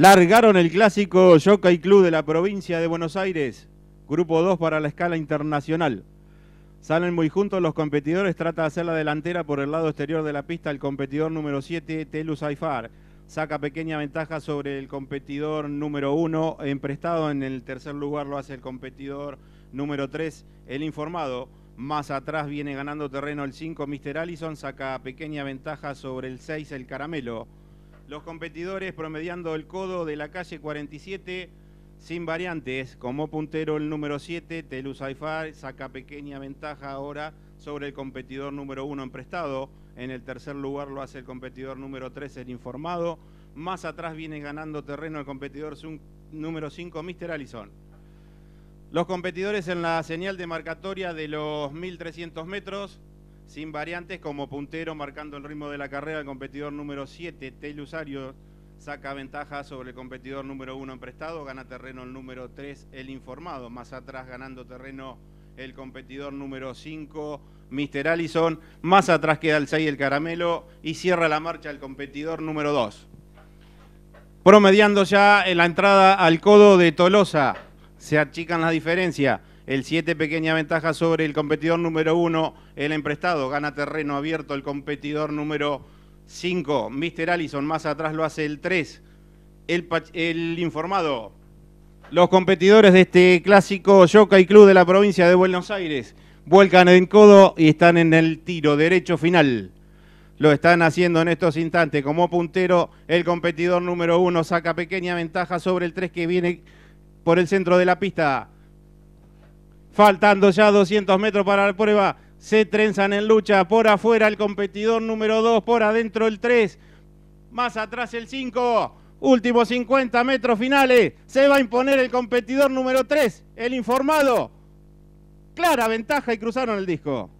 Largaron el clásico Jockey Club de la provincia de Buenos Aires, grupo 2 para la escala internacional. Salen muy juntos los competidores, trata de hacer la delantera por el lado exterior de la pista el competidor número 7, Telus Aifar. Saca pequeña ventaja sobre el competidor número 1, emprestado en el tercer lugar lo hace el competidor número 3, el informado. Más atrás viene ganando terreno el 5, Mr. Allison, saca pequeña ventaja sobre el 6, el caramelo los competidores promediando el codo de la calle 47 sin variantes, como puntero el número 7, Telus far saca pequeña ventaja ahora sobre el competidor número 1 en prestado, en el tercer lugar lo hace el competidor número 3, el informado, más atrás viene ganando terreno el competidor número 5, Mr. Allison. Los competidores en la señal demarcatoria de los 1300 metros, sin variantes, como puntero marcando el ritmo de la carrera, el competidor número 7, Telusario, saca ventaja sobre el competidor número 1 en prestado, gana terreno el número 3, el informado, más atrás ganando terreno el competidor número 5, Mr. Allison, más atrás queda el 6, el caramelo, y cierra la marcha el competidor número 2. Promediando ya en la entrada al codo de Tolosa, se achican las diferencias. El 7, pequeña ventaja sobre el competidor número 1, el emprestado. Gana terreno abierto el competidor número 5, Mr. Allison. Más atrás lo hace el 3, el, informado. Los competidores de este clásico Jockey Club de la provincia de Buenos Aires vuelcan en codo y están en el tiro derecho final. Lo están haciendo en estos instantes. Como puntero, el competidor número uno saca pequeña ventaja sobre el 3 que viene por el centro de la pista. Faltando ya 200 metros para la prueba, se trenzan en lucha. Por afuera el competidor número 2, por adentro el 3, más atrás el 5. Últimos 50 metros finales, se va a imponer el competidor número 3, el informado. Clara ventaja y cruzaron el disco.